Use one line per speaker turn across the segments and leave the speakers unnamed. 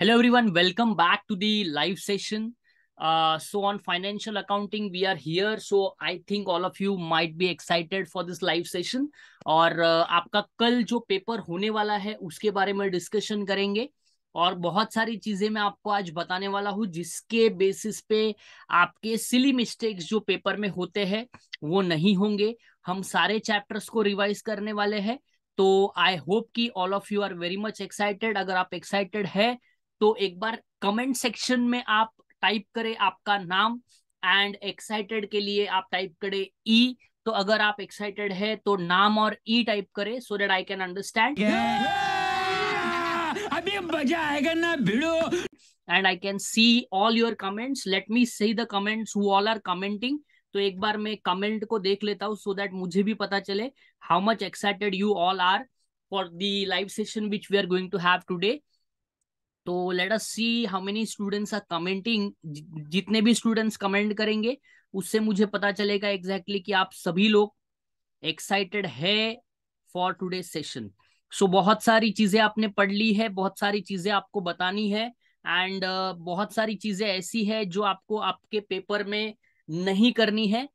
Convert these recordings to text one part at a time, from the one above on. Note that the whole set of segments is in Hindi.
Hello everyone, welcome back to the live session. Uh, so on financial accounting, we are here. So I think all of you might be excited for this live session. और uh, आपका कल जो पेपर होने वाला है उसके बारे में डिस्कशन करेंगे और बहुत सारी चीजें मैं आपको आज बताने वाला हूँ जिसके बेसिस पे आपके सिली मिस्टेक्स जो पेपर में होते हैं वो नहीं होंगे हम सारे चैप्टर्स को रिवाइज करने वाले हैं तो आई होप कि all of you are very much excited अगर आप एक्साइटेड है तो एक बार कमेंट सेक्शन में आप टाइप करें आपका नाम एंड एक्साइटेड के लिए आप टाइप करें ई e. तो अगर आप एक्साइटेड है तो नाम और ई e टाइप करें so that I can understand अभी मजा आएगा ना भिड़ो and I can see all your comments let me see the comments who all are commenting तो एक बार मैं कमेंट को देख लेता हूँ सो दैट मुझे भी पता चले how much excited you all are for the live session which we are going to have today तो let us see how many students are commenting जितने भी स्टूडेंट्स कमेंट करेंगे उससे मुझे पता चलेगा एग्जैक्टली exactly कि आप सभी लोग एक्साइटेड है फॉर टूडे सेशन सो बहुत सारी चीजें आपने पढ़ ली है बहुत सारी चीजें आपको बतानी है एंड uh, बहुत सारी चीजें ऐसी है जो आपको आपके पेपर में नहीं करनी है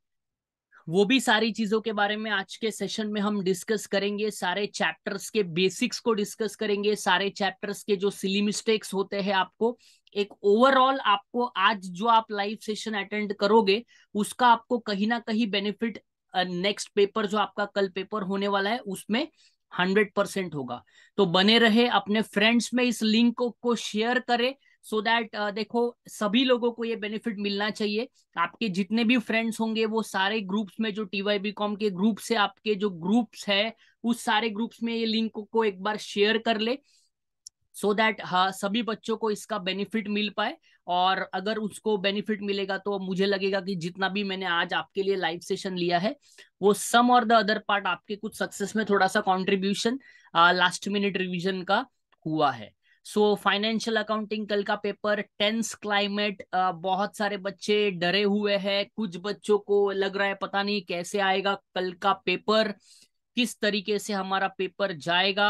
वो भी सारी चीजों के बारे में आज के सेशन में हम डिस्कस करेंगे सारे चैप्टर्स के बेसिक्स को डिस्कस करेंगे सारे चैप्टर्स के जो सिली मिस्टेक्स होते हैं आपको एक ओवरऑल आपको आज जो आप लाइव सेशन अटेंड करोगे उसका आपको कहीं ना कहीं बेनिफिट नेक्स्ट पेपर जो आपका कल पेपर होने वाला है उसमें हंड्रेड परसेंट होगा तो बने रहे अपने फ्रेंड्स में इस लिंक को, को शेयर करें सो so दैट uh, देखो सभी लोगों को ये बेनिफिट मिलना चाहिए आपके जितने भी फ्रेंड्स होंगे वो सारे ग्रुप्स में जो टी वाई बी कॉम के ग्रुप से आपके जो ग्रुप्स है उस सारे ग्रुप्स में ये लिंक को, को एक बार शेयर कर ले सो so दैट हाँ सभी बच्चों को इसका बेनिफिट मिल पाए और अगर उसको बेनिफिट मिलेगा तो मुझे लगेगा कि जितना भी मैंने आज आपके लिए लाइव सेशन लिया है वो सम और द अदर पार्ट आपके कुछ सक्सेस में थोड़ा सा कॉन्ट्रीब्यूशन लास्ट मिनट रिविजन का हुआ है सो फाइनेंशियल अकाउंटिंग कल का पेपर टेंस क्लाइमेट बहुत सारे बच्चे डरे हुए हैं कुछ बच्चों को लग रहा है पता नहीं कैसे आएगा कल का पेपर किस तरीके से हमारा पेपर जाएगा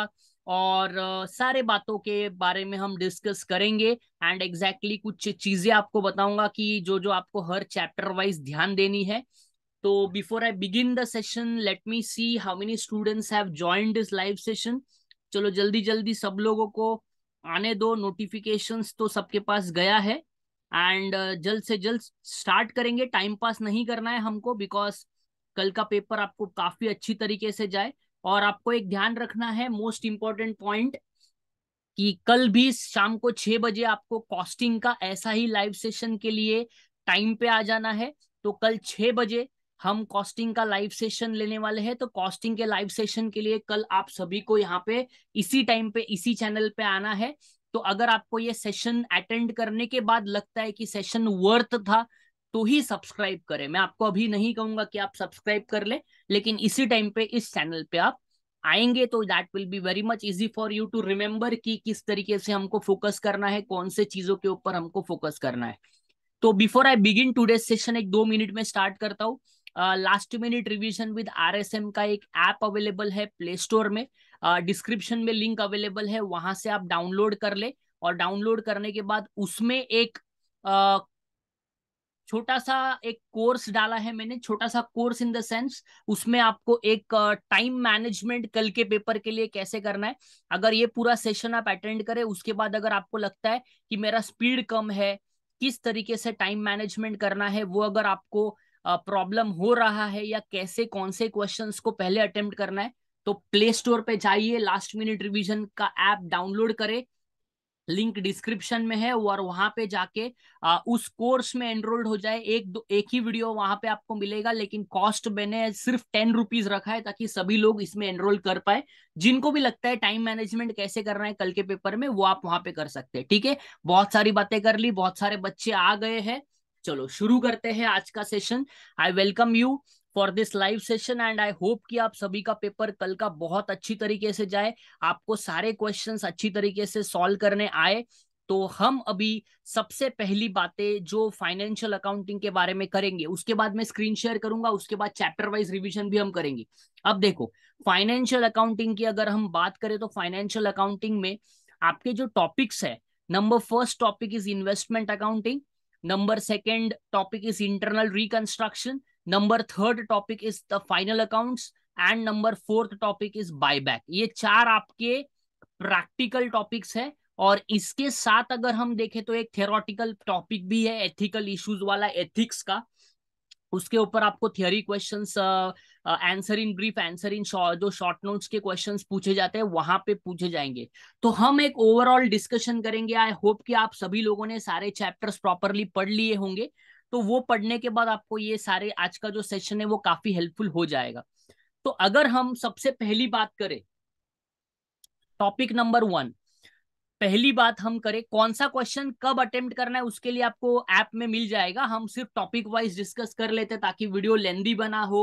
और सारे बातों के बारे में हम डिस्कस करेंगे एंड एग्जैक्टली exactly कुछ चीजें आपको बताऊंगा कि जो जो आपको हर चैप्टर वाइज ध्यान देनी है तो before I begin the session let me see how many students have joined this live session चलो जल्दी जल्दी सब लोगों को आने दो नोटिफिकेशंस तो सबके पास गया है एंड uh, जल्द से जल्द स्टार्ट करेंगे टाइम पास नहीं करना है हमको बिकॉज कल का पेपर आपको काफी अच्छी तरीके से जाए और आपको एक ध्यान रखना है मोस्ट इम्पॉर्टेंट पॉइंट कि कल भी शाम को छह बजे आपको कॉस्टिंग का ऐसा ही लाइव सेशन के लिए टाइम पे आ जाना है तो कल छह बजे हम कॉस्टिंग का लाइव सेशन लेने वाले हैं तो कॉस्टिंग के लाइव सेशन के लिए कल आप सभी को यहाँ पे इसी टाइम पे इसी चैनल पे आना है तो अगर आपको ये सेशन अटेंड करने के बाद लगता है कि सेशन वर्थ था तो ही सब्सक्राइब करें मैं आपको अभी नहीं कहूंगा कि आप सब्सक्राइब कर ले, लेकिन इसी टाइम पे इस चैनल पे आप आएंगे तो that will be very much easy for you to remember कि किस तरीके से हमको फोकस करना है कौन से चीजों के ऊपर हमको फोकस करना है तो before I begin today session एक दो मिनट में स्टार्ट करता हूँ last two minute revision with RSM का एक ऐप अवेलेबल है प्ले स्टोर में डिस्क्रिप्शन uh, में लिंक अवेलेबल है वहां से आप डाउनलोड कर ले और डाउनलोड करने के बाद उसमें एक uh, छोटा सा एक कोर्स डाला है मैंने छोटा सा कोर्स इन द सेंस उसमें आपको एक टाइम मैनेजमेंट कल के पेपर के लिए कैसे करना है अगर ये पूरा सेशन आप अटेंड करें उसके बाद अगर आपको लगता है कि मेरा स्पीड कम है किस तरीके से टाइम मैनेजमेंट करना है वो अगर आपको प्रॉब्लम हो रहा है या कैसे कौन से क्वेश्चंस को पहले अटेम्प्ट करना है तो प्ले स्टोर पे जाइए लास्ट मिनट रिवीजन का ऐप डाउनलोड करें लिंक डिस्क्रिप्शन में है और वहां पे जाके आ, उस कोर्स में एनरोल्ड हो जाए एक दो एक ही वीडियो वहां पे आपको मिलेगा लेकिन कॉस्ट मैंने सिर्फ टेन रुपीज रखा है ताकि सभी लोग इसमें एनरोल कर पाए जिनको भी लगता है टाइम मैनेजमेंट कैसे करना है कल के पेपर में वो आप वहां पे कर सकते हैं ठीक है बहुत सारी बातें कर ली बहुत सारे बच्चे आ गए हैं चलो शुरू करते हैं आज का session I welcome you for this live session and I hope कि आप सभी का पेपर कल का बहुत अच्छी तरीके से जाए आपको सारे क्वेश्चंस अच्छी तरीके से सॉल्व करने आए तो हम अभी सबसे पहली बातें जो फाइनेंशियल अकाउंटिंग के बारे में करेंगे उसके बाद मैं स्क्रीन शेयर करूंगा उसके बाद चैप्टर वाइज रिवीजन भी हम करेंगे अब देखो फाइनेंशियल अकाउंटिंग की अगर हम बात करें तो फाइनेंशियल अकाउंटिंग में आपके जो टॉपिक्स है number first topic is investment accounting number second topic is internal reconstruction number third topic is the final accounts and number fourth topic is buyback ये चार आपके प्रैक्टिकल टॉपिक्स है और इसके साथ अगर हम देखें तो एक थेरोटिकल टॉपिक भी है एथिकल इश्यूज वाला एथिक्स का उसके ऊपर आपको theory questions answer in brief answer in जो शॉर्ट नोट्स के क्वेश्चन पूछे जाते हैं वहां पे पूछे जाएंगे तो हम एक ओवरऑल डिस्कशन करेंगे आई होप कि आप सभी लोगों ने सारे चैप्टर्स प्रॉपरली पढ़ लिए होंगे तो वो पढ़ने के बाद आपको ये सारे आज का जो सेशन है वो काफी हेल्पफुल हो जाएगा तो अगर हम सबसे पहली बात करें टॉपिक नंबर वन पहली बात हम करें कौन सा क्वेश्चन कब अटेम्प्ट करना है उसके लिए आपको ऐप में मिल जाएगा हम सिर्फ टॉपिक वाइज डिस्कस कर लेते हैं ताकि वीडियो लेंदी बना हो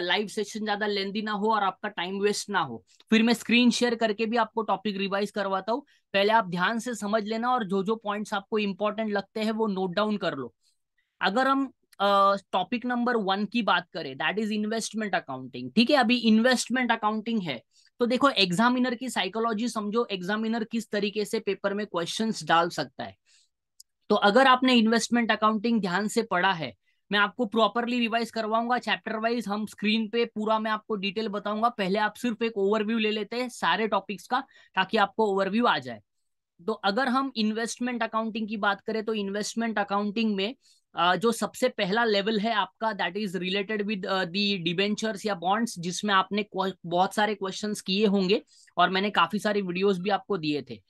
लाइव सेशन ज्यादा लेंदी ना हो और आपका टाइम वेस्ट ना हो फिर मैं स्क्रीन शेयर करके भी आपको टॉपिक रिवाइज करवाता हूँ पहले आप ध्यान से समझ लेना और जो जो पॉइंट्स आपको इंपॉर्टेंट लगते हैं वो नोट डाउन कर लो अगर हम टॉपिक नंबर वन की बात करें दैट इज इन्वेस्टमेंट अकाउंटिंग ठीक है अभी इन्वेस्टमेंट अकाउंटिंग है तो देखो एग्जामिनर की साइकोलॉजी समझो एग्जामिनर किस तरीके से पेपर में क्वेश्चंस डाल सकता है तो अगर आपने इन्वेस्टमेंट अकाउंटिंग ध्यान से पढ़ा है मैं आपको प्रॉपरली रिवाइज करवाऊंगा चैप्टर वाइज हम स्क्रीन पे पूरा मैं आपको डिटेल बताऊंगा पहले आप सिर्फ एक ओवरव्यू ले लेते हैं सारे टॉपिक्स का ताकि आपको ओवरव्यू आ जाए तो अगर हम इन्वेस्टमेंट अकाउंटिंग की बात करें तो इन्वेस्टमेंट अकाउंटिंग में जो सबसे पहला लेवल है आपका that is related with the debentures या बॉन्ड्स जिसमें आपने बहुत सारे क्वेश्चंस किए होंगे और मैंने काफी सारे वीडियोस भी आपको दिए थे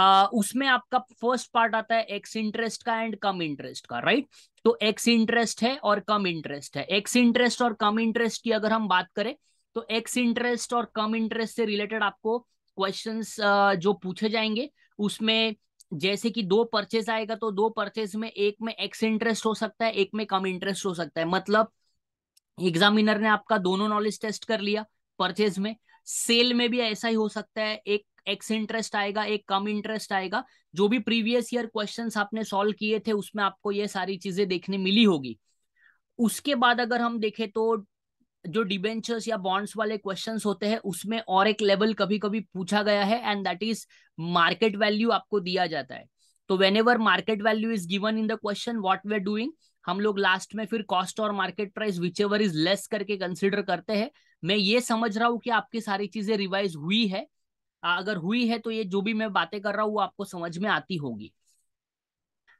Uh, उसमें आपका फर्स्ट पार्ट आता है एक्स इंटरेस्ट का एंड कम इंटरेस्ट का राइट तो एक्स इंटरेस्ट है और कम इंटरेस्ट है एक्स इंटरेस्ट और कम इंटरेस्ट की अगर हम बात करें तो एक्स इंटरेस्ट और कम इंटरेस्ट से रिलेटेड आपको क्वेश्चंस uh, जो पूछे जाएंगे उसमें जैसे कि दो परचेज आएगा तो दो परचेज में एक में एक्स इंटरेस्ट हो सकता है एक में कम इंटरेस्ट हो सकता है मतलब एग्जामिनर ने आपका दोनों नॉलेज टेस्ट कर लिया परचेज में सेल में भी ऐसा ही हो सकता है एक एक्स इंटरेस्ट आएगा एक कम इंटरेस्ट आएगा जो भी प्रीवियस ईयर क्वेश्चन आपने सॉल्व किए थे उसमें आपको ये सारी चीजें देखने मिली होगी उसके बाद अगर हम देखें तो जो डिबेंचर्स या बॉन्ड्स वाले क्वेश्चंस होते हैं उसमें और एक लेवल कभी कभी पूछा गया है and that is market value आपको दिया जाता है तो whenever market value is given in the question what we doing हम लोग लास्ट में फिर कॉस्ट और market price whichever is less करके कंसिडर करते हैं मैं ये समझ रहा हूँ कि आपकी सारी चीजें रिवाइज हुई है अगर हुई है तो ये जो भी मैं बातें कर रहा हूँ वो आपको समझ में आती होगी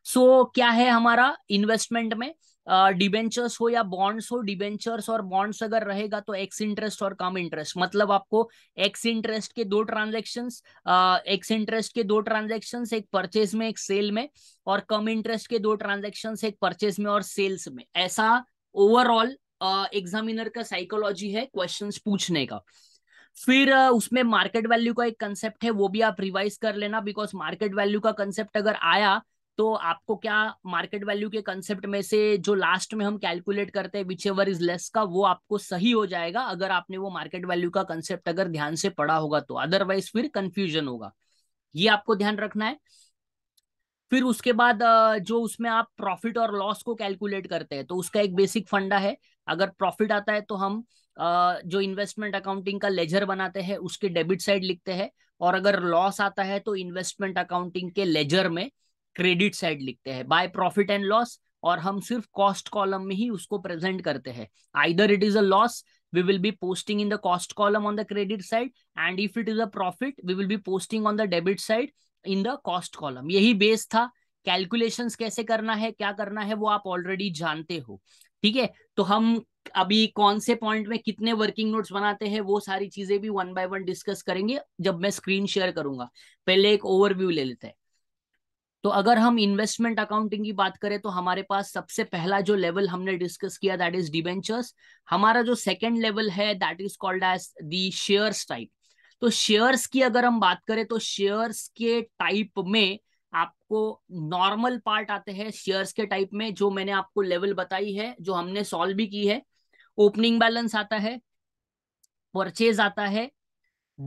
सो so, क्या है हमारा इन्वेस्टमेंट में डिबेंचर्स हो या बॉन्ड्स हो डिबेंचर्स और बॉन्ड्स अगर रहेगा तो एक्स इंटरेस्ट और कम इंटरेस्ट मतलब आपको एक्स इंटरेस्ट के दो ट्रांजेक्शन एक्स इंटरेस्ट के दो ट्रांजेक्शन एक परचेज में एक सेल में और कम इंटरेस्ट के दो ट्रांजेक्शन एक परचेज में और सेल्स में ऐसा ओवरऑल एग्जामिनर का साइकोलॉजी है क्वेश्चन पूछने का फिर उसमें मार्केट वैल्यू का एक कंसेप्ट है वो भी आप रिवाइज कर लेना बिकॉज मार्केट वैल्यू का कंसेप्ट अगर आया तो आपको क्या मार्केट वैल्यू के कंसेप्ट में से जो लास्ट में हम कैलकुलेट करते हैं विच एवर इज लेस का वो आपको सही हो जाएगा अगर आपने वो मार्केट वैल्यू का कंसेप्ट अगर ध्यान से पढ़ा होगा तो अदरवाइज फिर कंफ्यूजन होगा ये आपको ध्यान रखना है फिर उसके बाद जो उसमें आप प्रॉफिट और लॉस को कैलकुलेट करते हैं तो उसका एक बेसिक फंडा है अगर प्रॉफिट आता है तो हम जो इन्वेस्टमेंट अकाउंटिंग का लेजर बनाते हैं उसके डेबिट साइड लिखते हैं और अगर लॉस आता है तो इन्वेस्टमेंट अकाउंटिंग के लेजर में क्रेडिट साइड लिखते हैं बाय प्रॉफिट एंड लॉस और हम सिर्फ कॉस्ट कॉलम में ही उसको प्रेजेंट करते हैं either it is a loss we will be posting in the cost column on the credit side and if it is a profit we will be posting on the debit side in the cost column यही बेस था कैलकुलेशन कैसे करना है क्या करना है वो आप ऑलरेडी जानते हो ठीक है तो हम अभी कौन से पॉइंट में कितने वर्किंग नोट्स बनाते हैं वो सारी चीजें भी वन बाय वन डिस्कस करेंगे जब मैं स्क्रीन शेयर करूंगा पहले एक ओवरव्यू ले लेते हैं तो अगर हम इन्वेस्टमेंट अकाउंटिंग की बात करें तो हमारे पास सबसे पहला जो लेवल हमने डिस्कस किया दैट इज डिबेंचर्स हमारा जो सेकेंड लेवल है that is called as the shares type तो शेयर्स की अगर हम बात करें तो शेयर्स के टाइप में आपको नॉर्मल पार्ट आते हैं शेयर्स के टाइप में जो मैंने आपको लेवल बताई है जो हमने सॉल्व भी की है ओपनिंग बैलेंस आता है परचेज आता है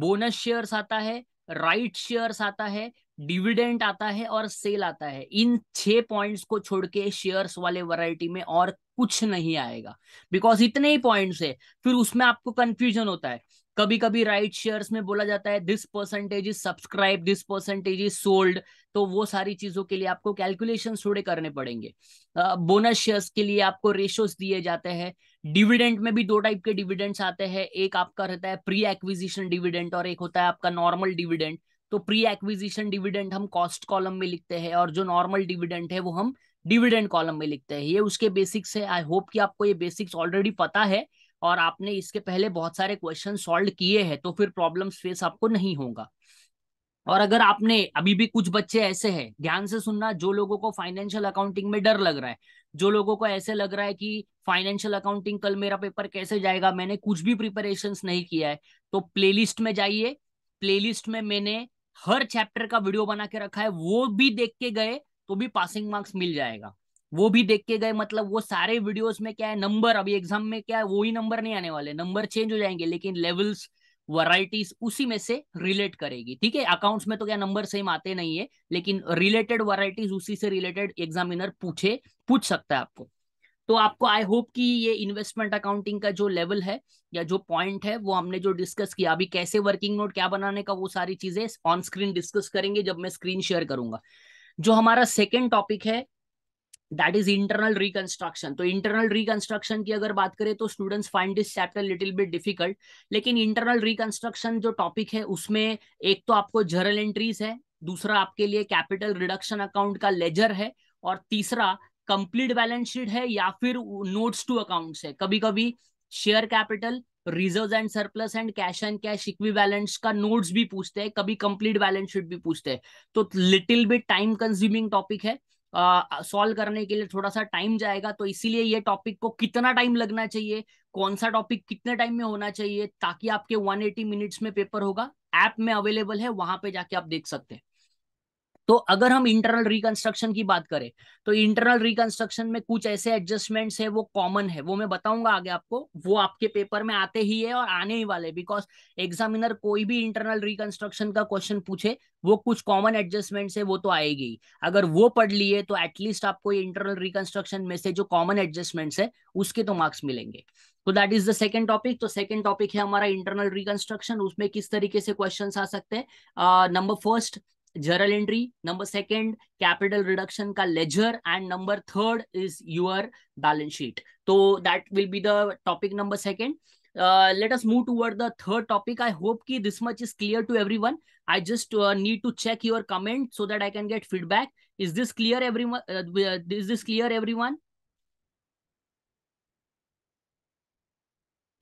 बोनस शेयर्स आता है राइट शेयर्स आता है डिविडेंड आता है और सेल आता है इन छह पॉइंट्स को छोड़ के शेयर्स वाले वैरायटी में और कुछ नहीं आएगा बिकॉज इतने ही पॉइंट्स है फिर उसमें आपको कंफ्यूजन होता है कभी कभी राइट शेयर्स में बोला जाता है this percentage is subscribe this percentage is sold तो वो सारी चीजों के लिए आपको कैलकुलेशन थोड़े करने पड़ेंगे बोनस शेयर्स के लिए आपको रेशोस दिए जाते हैं डिविडेंड में भी दो टाइप के डिविडेंड्स आते हैं एक आपका रहता है प्री एक्विजिशन डिविडेंड और एक होता है आपका नॉर्मल डिविडेंड तो प्री एक्विजिशन डिविडेंड हम कॉस्ट कॉलम में लिखते हैं और जो नॉर्मल डिविडेंड है वो हम डिविडेंड कॉलम में लिखते हैं ये उसके बेसिक्स है आई होप कि आपको ये बेसिक्स ऑलरेडी पता है और आपने इसके पहले बहुत सारे क्वेश्चन सॉल्व किए हैं तो फिर प्रॉब्लम फेस आपको नहीं होगा और अगर आपने अभी भी कुछ बच्चे ऐसे हैं ध्यान से सुनना जो लोगों को फाइनेंशियल अकाउंटिंग में डर लग रहा है जो लोगों को ऐसे लग रहा है कि फाइनेंशियल अकाउंटिंग कल मेरा पेपर कैसे जाएगा मैंने कुछ भी प्रिपरेशन नहीं किया है तो प्लेलिस्ट में जाइए प्लेलिस्ट में मैंने हर चैप्टर का वीडियो बना के रखा है वो भी देख के गए तो भी पासिंग मार्क्स मिल जाएगा वो भी देख के गए मतलब वो सारे वीडियोस में क्या है नंबर अभी एग्जाम में क्या है वो ही नंबर नहीं आने वाले नंबर चेंज हो जाएंगे लेकिन लेवल्स वराइटीज उसी में से रिलेट करेगी ठीक है अकाउंट्स में तो क्या नंबर सेम आते नहीं है लेकिन रिलेटेड वराइटीज उसी से रिलेटेड एग्जामिनर पूछे पूछ सकता है आपको तो आपको आई होप कि ये इन्वेस्टमेंट अकाउंटिंग का जो लेवल है या जो पॉइंट है वो हमने जो डिस्कस किया अभी कैसे वर्किंग नोट क्या बनाने का वो सारी चीजें ऑन स्क्रीन डिस्कस करेंगे जब मैं स्क्रीन शेयर करूंगा जो हमारा सेकेंड टॉपिक है दैट इज इंटरनल रिकंस्ट्रक्शन तो इंटरनल रिकंस्ट्रक्शन की अगर बात करें तो students find this chapter little bit difficult लेकिन इंटरनल रिकंस्ट्रक्शन जो टॉपिक है उसमें एक तो आपको जर्नल एंट्रीज है दूसरा आपके लिए कैपिटल रिडक्शन अकाउंट का लेजर है और तीसरा कंप्लीट बैलेंस शीट है या फिर नोट्स टू अकाउंट्स है कभी कभी share capital reserve and surplus and cash and cash equi balance का नोट्स भी पूछते हैं कभी कंप्लीट बैलेंस शीट भी पूछते हैं तो little bit time consuming topic है सॉल्व uh, करने के लिए थोड़ा सा टाइम जाएगा तो इसीलिए ये टॉपिक को कितना टाइम लगना चाहिए कौन सा टॉपिक कितने टाइम में होना चाहिए ताकि आपके 180 मिनट्स में पेपर होगा ऐप में अवेलेबल है वहां पे जाके आप देख सकते हैं तो अगर हम इंटरनल रिकंस्ट्रक्शन की बात करें तो इंटरनल रिकंस्ट्रक्शन में कुछ ऐसे एडजस्टमेंट्स है वो कॉमन है वो मैं बताऊंगा आगे आपको वो आपके पेपर में आते ही है और आने ही वाले बिकॉज एग्जामिनर कोई भी इंटरनल रिकंस्ट्रक्शन का क्वेश्चन पूछे वो कुछ कॉमन एडजस्टमेंट्स है वो तो आएगी अगर वो पढ़ लिए तो एटलीस्ट आपको इंटरनल रिकंस्ट्रक्शन में से जो कॉमन एडजस्टमेंट्स है उसके तो मार्क्स मिलेंगे तो that is the second topic तो सेकंड टॉपिक है हमारा इंटरनल रिकंस्ट्रक्शन उसमें किस तरीके से क्वेश्चन आ सकते हैं number first journal entry number second capital reduction का ledger and number third is your balance sheet तो that will be the topic number second Uh, let us move toward the third topic. I hope ki this much is clear to everyone. I just uh, need to check your comment so that I can get feedback. Is this clear, everyone? Uh, is this clear, everyone?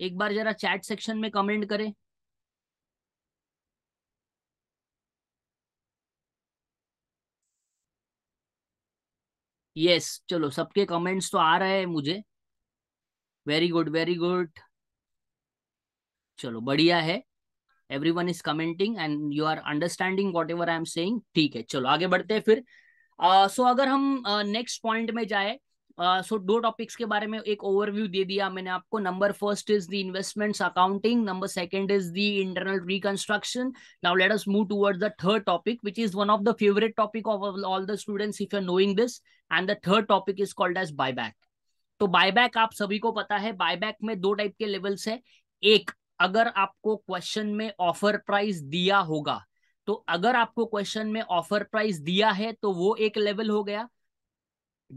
एक बार जरा चैट सेक्शन में कमेंट करें यस चलो सबके कमेंट्स तो आ रहे हैं मुझे वेरी गुड वेरी गुड चलो बढ़िया है everyone is commenting and you are understanding whatever I am saying ठीक है चलो आगे बढ़ते हैं फिर सो uh, so अगर हम नेक्स्ट uh, पॉइंट में जाए सो दो टॉपिक्स के बारे में एक ओवरव्यू दे दिया मैंने आपको number first is the investments accounting number second is the internal reconstruction now let us move towards the third topic which is one of the favourite topic of all the students if you are knowing this and the third topic is called as buyback तो बायबैक आप सभी को पता है बायबैक में दो टाइप के लेवल्स है एक अगर आपको क्वेश्चन में ऑफर प्राइस दिया होगा तो अगर आपको क्वेश्चन में ऑफर प्राइस दिया है तो वो एक लेवल हो गया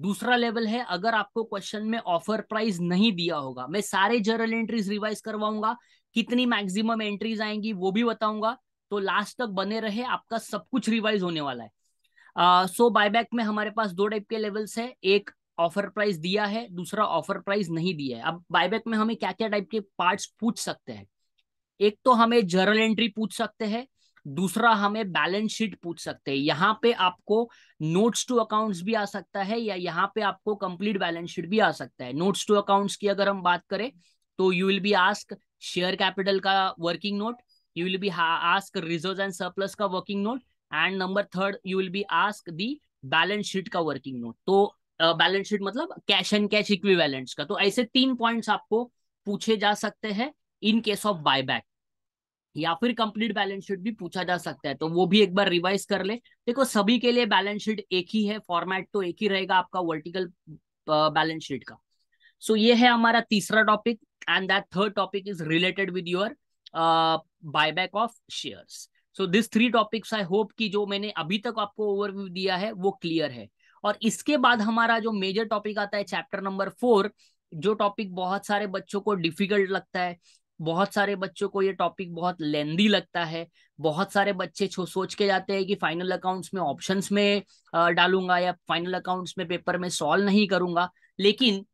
दूसरा लेवल है अगर आपको क्वेश्चन में ऑफर प्राइस नहीं दिया होगा मैं सारे जर्नल एंट्रीज रिवाइज करवाऊंगा कितनी मैक्सिमम एंट्रीज आएंगी वो भी बताऊंगा तो लास्ट तक बने रहे आपका सब कुछ रिवाइज होने वाला है सो uh, बायबैक so में हमारे पास दो टाइप के लेवल्स है एक ऑफर प्राइस दिया है दूसरा ऑफर प्राइस नहीं दिया है अब बायबैक में हमें क्या क्या टाइप के पार्ट्स पूछ सकते हैं एक तो हमें जर्नल एंट्री पूछ सकते हैं दूसरा हमें बैलेंस शीट पूछ सकते हैं यहाँ पे आपको नोट्स टू अकाउंट्स भी आ सकता है या यहाँ पे आपको कंप्लीट बैलेंस शीट भी आ सकता है नोट्स टू अकाउंट्स की अगर हम बात करें तो you will be ask share capital का working note you will be ask reserve and surplus का working note and number third you will be ask the balance sheet का वर्किंग नोट तो बैलेंस uh, शीट मतलब कैश एंड कैश इक्वी का तो ऐसे तीन पॉइंट्स आपको पूछे जा सकते हैं इन केस ऑफ बायबैक या फिर कंप्लीट बैलेंस शीट भी पूछा जा सकता है तो वो भी एक बार रिवाइज कर ले देखो सभी के लिए बैलेंस शीट एक ही है फॉर्मेट तो एक ही रहेगा आपका वर्टिकल बैलेंस शीट का सो so, ये है हमारा तीसरा topic and that third topic is related with your buyback of shares so this three topics I hope कि जो मैंने अभी तक आपको ओवरव्यू दिया है वो क्लियर है और इसके बाद हमारा जो मेजर टॉपिक आता है चैप्टर नंबर फोर जो टॉपिक बहुत सारे बच्चों को डिफिकल्ट लगता है बहुत सारे बच्चों को ये टॉपिक बहुत लेंदी लगता है बहुत सारे बच्चे सोच के जाते हैं कि फाइनल अकाउंट्स में ऑप्शंस में डालूंगा या फाइनल अकाउंट्स में पेपर में सॉल्व नहीं करूंगा लेकिन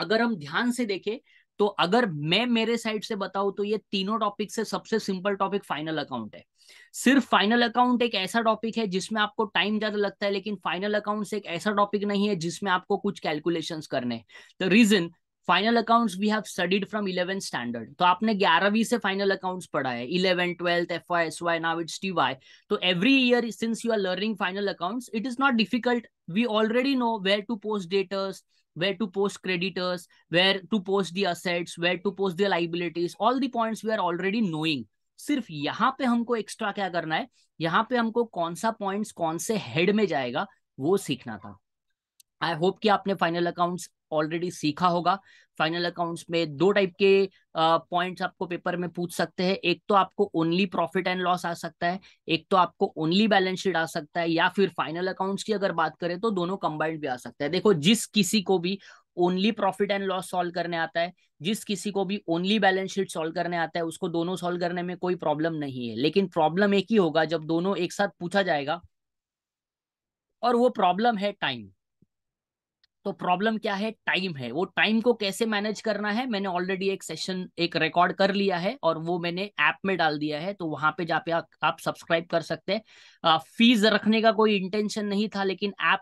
अगर हम ध्यान से देखें तो अगर मैं मेरे साइड से बताऊं तो ये तीनों टॉपिक से सबसे सिंपल टॉपिक फाइनल अकाउंट है सिर्फ फाइनल अकाउंट एक ऐसा टॉपिक है जिसमें आपको टाइम ज्यादा लगता है लेकिन फाइनल अकाउंट एक ऐसा टॉपिक नहीं है जिसमें आपको कुछ कैलकुलेशन करने the reason final accounts we have studied from eleven standard तो आपने ग्यारहवीं से फाइनल अकाउंट्स पढ़ा है eleven twelfth F Y S Y now it's T Y तो every year since you are learning final accounts it is not difficult we already know where to post debtors where to post creditors where to post the assets where to post the liabilities all the points we are already knowing सिर्फ यहाँ पे हमको एक्स्ट्रा क्या करना है यहाँ पे हमको कौन सा पॉइंट्स कौन से हेड में जाएगा वो सीखना था आई होप कि आपने फाइनल अकाउंट्स ऑलरेडी सीखा होगा फाइनल अकाउंट्स में दो टाइप के पॉइंट्स uh, आपको पेपर में पूछ सकते हैं एक तो आपको ओनली प्रॉफिट एंड लॉस आ सकता है एक तो आपको ओनली बैलेंस शीट आ सकता है या फिर फाइनल अकाउंट्स की अगर बात करें तो दोनों कंबाइंड भी आ सकता है देखो जिस किसी को भी only profit and loss solve करने आता है जिस किसी को भी ओनली बैलेंस शीट सॉल्व करने आता है उसको दोनों सॉल्व करने में कोई प्रॉब्लम नहीं है लेकिन प्रॉब्लम एक ही होगा जब दोनों एक साथ पूछा जाएगा और वो प्रॉब्लम है टाइम तो प्रॉब्लम क्या है टाइम है वो टाइम को कैसे मैनेज करना है मैंने ऑलरेडी एक सेशन एक रिकॉर्ड कर लिया है और वो मैंने ऐप में डाल दिया है तो वहां पे जाके आप सब्सक्राइब कर सकते हैं फीस रखने का कोई इंटेंशन नहीं था लेकिन ऐप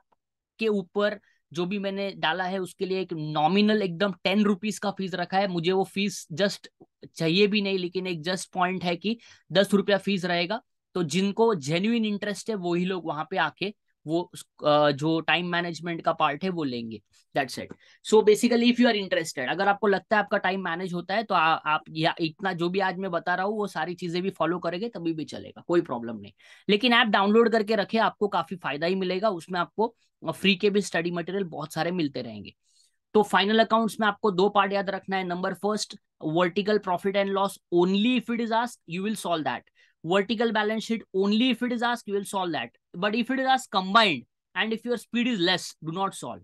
के ऊपर जो भी मैंने डाला है उसके लिए एक नॉमिनल एकदम टेन रुपीज का फीस रखा है मुझे वो फीस जस्ट चाहिए भी नहीं लेकिन एक जस्ट पॉइंट है कि दस रुपया फीस रहेगा तो जिनको जेन्यून इंटरेस्ट है वही लोग वहां पे आके वो जो टाइम मैनेजमेंट का पार्ट है वो लेंगे that's it so basically if you are interested अगर आपको लगता है आपका टाइम मैनेज होता है तो आ, आप या इतना जो भी आज मैं बता रहा हूँ वो सारी चीजें भी फॉलो करेंगे तभी भी चलेगा कोई प्रॉब्लम नहीं लेकिन ऐप डाउनलोड करके रखे आपको काफी फायदा ही मिलेगा उसमें आपको फ्री के भी स्टडी मटेरियल बहुत सारे मिलते रहेंगे तो फाइनल अकाउंट्स में आपको दो पार्ट याद रखना है number first vertical profit and loss only if it is ask you will solve that vertical balance sheet only if it is asked you will solve that but if it is asked combined and if your speed is less do not solve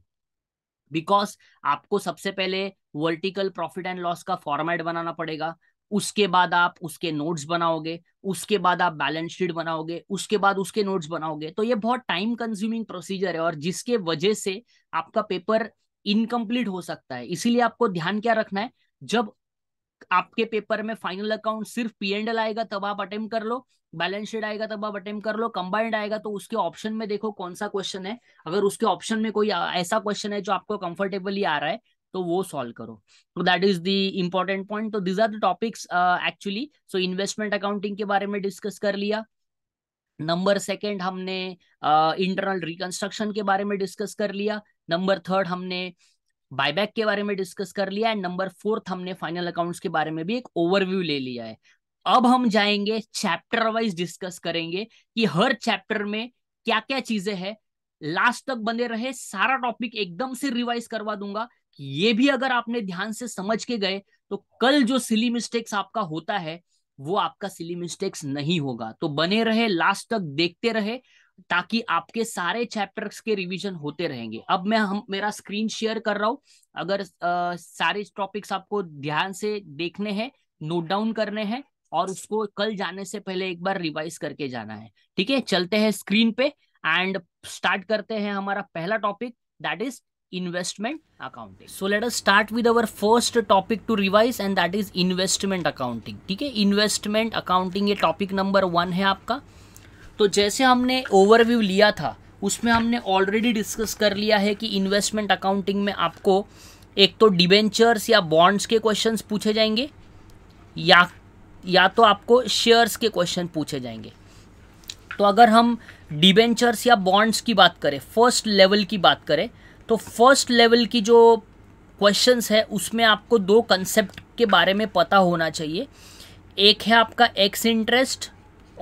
because आपको सबसे पहले वर्टिकल प्रॉफिट एंड लॉस का फॉर्मेट बनाना पड़ेगा उसके बाद आप उसके नोट्स बनाओगे उसके बाद आप बैलेंस शीट बनाओगे उसके बाद उसके नोट्स बनाओगे तो ये बहुत टाइम कंज्यूमिंग प्रोसीजर है और जिसके वजह से आपका पेपर इनकम्प्लीट हो सकता है इसीलिए आपको ध्यान क्या रखना है जब आपके पेपर में फाइनल अकाउंट सिर्फ पी एंड एल आएगा तब आप अटेम्प्ट कर लो बैलेंस शीट आएगा तब आप अटेम्प्ट कर लो कंबाइंड आएगा तो उसके ऑप्शन में देखो कौन सा क्वेश्चन है अगर उसके ऑप्शन में कोई ऐसा क्वेश्चन है जो आपको कंफर्टेबली आ रहा है तो वो सॉल्व करो तो that is the important point तो these are the topics actually so investment accounting के बारे में डिस्कस कर लिया नंबर सेकेंड हमने इंटरनल uh, रिकंस्ट्रक्शन के बारे में डिस्कस कर लिया नंबर थर्ड हमने बायबैक के बारे में डिस्कस कर लिया एंड नंबर फोर्थ हमने फाइनल अकाउंट्स के बारे में भी एक ओवरव्यू ले लिया है अब हम जाएंगे चैप्टर वाइज डिस्कस करेंगे कि हर चैप्टर में क्या क्या चीजें हैं लास्ट तक बने रहे सारा टॉपिक एकदम से रिवाइज करवा दूंगा ये भी अगर आपने ध्यान से समझ के गए तो कल जो सिली मिस्टेक्स आपका होता है वो आपका सिली मिस्टेक्स नहीं होगा तो बने रहे लास्ट तक देखते रहे ताकि आपके सारे चैप्टर्स के रिवीजन होते रहेंगे अब मैं हम मेरा स्क्रीन शेयर कर रहा हूँ अगर आ, सारे टॉपिक्स आपको ध्यान से देखने हैं नोट डाउन करने हैं और उसको कल जाने से पहले एक बार रिवाइज करके जाना है ठीक है चलते हैं स्क्रीन पे एंड स्टार्ट करते हैं हमारा पहला topic that is investment accounting so let us start with our first topic to revise and that is investment accounting ठीक है इन्वेस्टमेंट अकाउंटिंग ये टॉपिक नंबर वन है आपका तो जैसे हमने ओवरव्यू लिया था उसमें हमने ऑलरेडी डिस्कस कर लिया है कि इन्वेस्टमेंट अकाउंटिंग में आपको एक तो डिबेंचर्स या बॉन्ड्स के क्वेश्चन पूछे जाएंगे या या तो आपको शेयर्स के क्वेश्चन पूछे जाएंगे तो अगर हम डिबेंचर्स या बॉन्ड्स की बात करें फर्स्ट लेवल की बात करें तो फर्स्ट लेवल की जो क्वेश्चंस है उसमें आपको दो कंसेप्ट के बारे में पता होना चाहिए एक है आपका एक्स इंटरेस्ट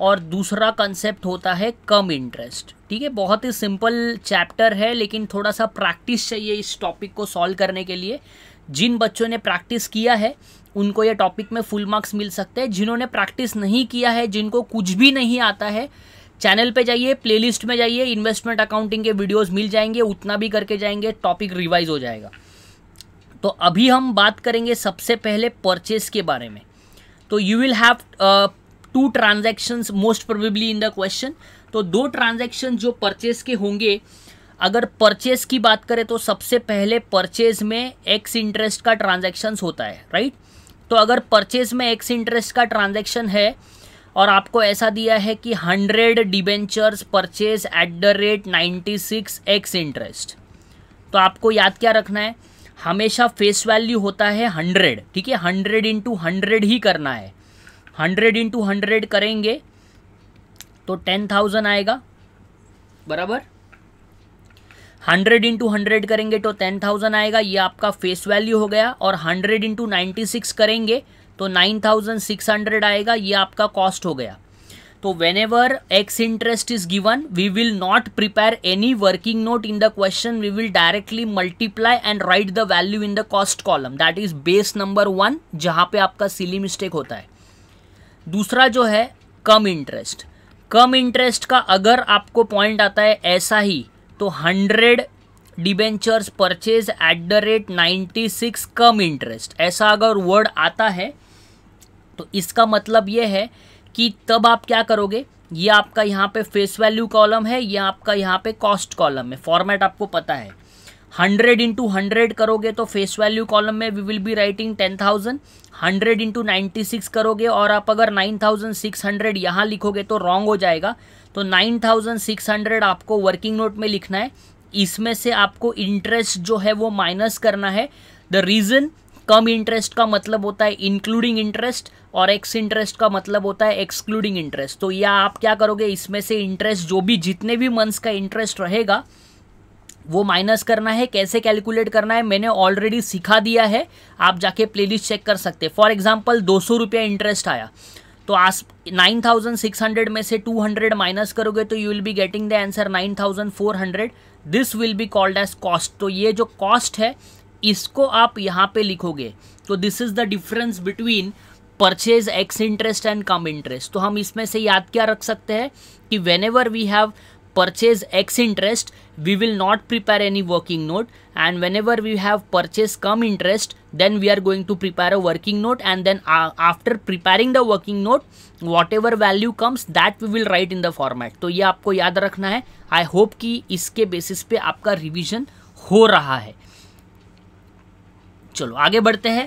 और दूसरा कंसेप्ट होता है कम इंटरेस्ट ठीक है बहुत ही सिंपल चैप्टर है लेकिन थोड़ा सा प्रैक्टिस चाहिए इस टॉपिक को सॉल्व करने के लिए जिन बच्चों ने प्रैक्टिस किया है उनको ये टॉपिक में फुल मार्क्स मिल सकते हैं जिन्होंने प्रैक्टिस नहीं किया है जिनको कुछ भी नहीं आता है चैनल पे जाइए प्लेलिस्ट में जाइए इन्वेस्टमेंट अकाउंटिंग के वीडियोस मिल जाएंगे उतना भी करके जाएंगे टॉपिक रिवाइज हो जाएगा तो अभी हम बात करेंगे सबसे पहले परचेस के बारे में तो you will have to transaction most probably in the question तो दो ट्रांजेक्शन जो परचेज के होंगे अगर परचेज की बात करें तो सबसे पहले परचेज में एक्स इंटरेस्ट का ट्रांजेक्शन होता है राइट तो अगर परचेज में एक्स इंटरेस्ट का ट्रांजेक्शन है और आपको ऐसा दिया है कि hundred debentures purchase at the rate ninety six ex interest तो आपको याद क्या रखना है हमेशा फेस वैल्यू होता है हंड्रेड ठीक है हंड्रेड इंटू हंड्रेड ही करना है हंड्रेड इंटू हंड्रेड करेंगे तो टेन थाउजेंड आएगा बराबर हंड्रेड इंटू हंड्रेड करेंगे तो टेन थाउजेंड आएगा ये आपका फेस वैल्यू हो गया और हंड्रेड इंटू नाइन्टी सिक्स करेंगे तो नाइन थाउजेंड सिक्स हंड्रेड आएगा ये आपका कॉस्ट हो गया तो whenever ex interest is given we will not prepare any working note in the question we will directly multiply and write the value in the cost column that is base number one जहाँ पे आपका सिली मिस्टेक होता है दूसरा जो है कम इंटरेस्ट कम इंटरेस्ट का अगर आपको पॉइंट आता है ऐसा ही तो hundred debentures purchase at the rate ninety six cum interest ऐसा अगर वर्ड आता है तो इसका मतलब ये है कि तब आप क्या करोगे ये आपका यहाँ पे फेस वैल्यू कॉलम है ये आपका यहाँ पे कॉस्ट कॉलम है फॉर्मेट आपको पता है हंड्रेड इंटू हंड्रेड करोगे तो फेस वैल्यू कॉलम में we will be writing ten thousand hundred into ninety six करोगे और आप अगर नाइन थाउजेंड सिक्स हंड्रेड यहाँ लिखोगे तो रॉन्ग हो जाएगा तो नाइन थाउजेंड सिक्स हंड्रेड आपको वर्किंग नोट में लिखना है इसमें से आपको इंटरेस्ट जो है वो माइनस करना है द रीज़न कम इंटरेस्ट का मतलब होता है इंक्लूडिंग इंटरेस्ट और एक्स इंटरेस्ट का मतलब होता है एक्सक्लूडिंग इंटरेस्ट तो यह आप क्या करोगे इसमें से इंटरेस्ट जो भी जितने भी मंथ्स का इंटरेस्ट रहेगा वो माइनस करना है कैसे कैलकुलेट करना है मैंने ऑलरेडी सिखा दिया है आप जाके प्लेलिस्ट चेक कर सकते फॉर एग्जाम्पल दो सौ रुपया इंटरेस्ट आया तो आस नाइन थाउजेंड सिक्स हंड्रेड में से टू हंड्रेड माइनस करोगे तो you will be getting the answer nine thousand four hundred this will be called as cost तो ये जो कॉस्ट है इसको आप यहाँ पे लिखोगे तो this is the difference between purchase ex interest and cum interest तो हम इसमें से याद क्या रख सकते हैं कि when we have purchase x interest we will not prepare any working note and whenever we have purchase come interest then we are going to prepare a working note and then uh, after preparing the working note whatever value comes that we will write in the format to ye aapko yaad rakhna hai i hope ki iske basis pe aapka revision ho raha hai चलो आगे बढ़ते हैं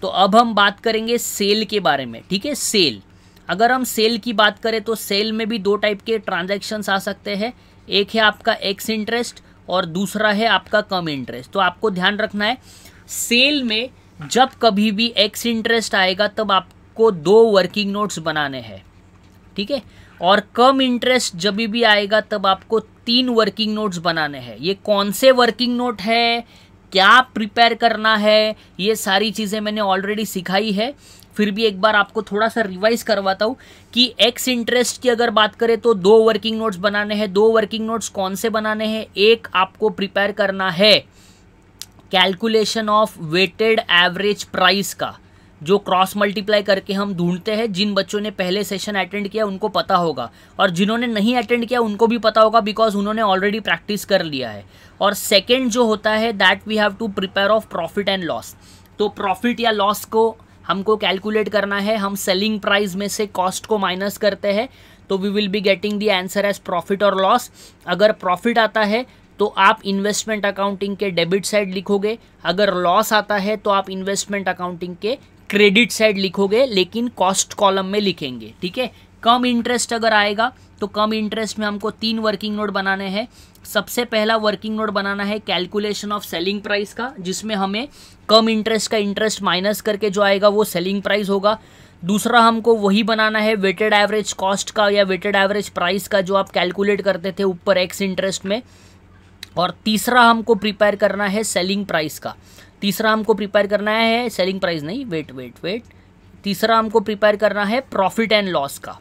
तो अब हम बात करेंगे सेल के बारे में ठीक है सेल अगर हम सेल की बात करें तो सेल में भी दो टाइप के ट्रांजेक्शन्स आ सकते हैं एक है आपका एक्स इंटरेस्ट और दूसरा है आपका कम इंटरेस्ट तो आपको ध्यान रखना है सेल में जब कभी भी एक्स इंटरेस्ट आएगा तब आपको दो वर्किंग नोट्स बनाने हैं ठीक है और कम इंटरेस्ट जब भी आएगा तब आपको तीन वर्किंग नोट्स बनाने हैं ये कौन से वर्किंग नोट है क्या प्रिपेयर करना है ये सारी चीज़ें मैंने ऑलरेडी सिखाई है फिर भी एक बार आपको थोड़ा सा रिवाइज करवाता हूँ कि एक्स इंटरेस्ट की अगर बात करें तो दो वर्किंग नोट्स बनाने हैं दो वर्किंग नोट्स कौन से बनाने हैं एक आपको प्रिपेयर करना है calculation of weighted average price का जो क्रॉस मल्टीप्लाई करके हम ढूंढते हैं जिन बच्चों ने पहले सेशन अटेंड किया उनको पता होगा और जिन्होंने नहीं अटेंड किया उनको भी पता होगा बिकॉज उन्होंने ऑलरेडी प्रैक्टिस कर लिया है और सेकेंड जो होता है that we have to prepare of profit and loss तो प्रॉफिट या लॉस को हमको कैलकुलेट करना है हम सेलिंग प्राइस में से कॉस्ट को माइनस करते हैं तो we will be getting the answer as profit और लॉस अगर प्रॉफिट आता है तो आप इन्वेस्टमेंट अकाउंटिंग के डेबिट साइड लिखोगे अगर लॉस आता है तो आप इन्वेस्टमेंट अकाउंटिंग के क्रेडिट साइड लिखोगे लेकिन कॉस्ट कॉलम में लिखेंगे ठीक है कम इंटरेस्ट अगर आएगा तो कम इंटरेस्ट में हमको तीन वर्किंग नोट बनाने हैं सबसे पहला वर्किंग नोट बनाना है कैलकुलेशन ऑफ सेलिंग प्राइस का जिसमें हमें कम इंटरेस्ट का इंटरेस्ट माइनस करके जो आएगा वो सेलिंग प्राइस होगा दूसरा हमको वही बनाना है वेटेड एवरेज कॉस्ट का या वेटेड एवरेज प्राइस का जो आप कैलकुलेट करते थे ऊपर एक्स इंटरेस्ट में और तीसरा हमको प्रिपेयर करना है सेलिंग प्राइस का तीसरा हमको प्रिपेयर करना है सेलिंग प्राइस नहीं वेट वेट वेट तीसरा हमको प्रिपेयर करना है प्रॉफिट एंड लॉस का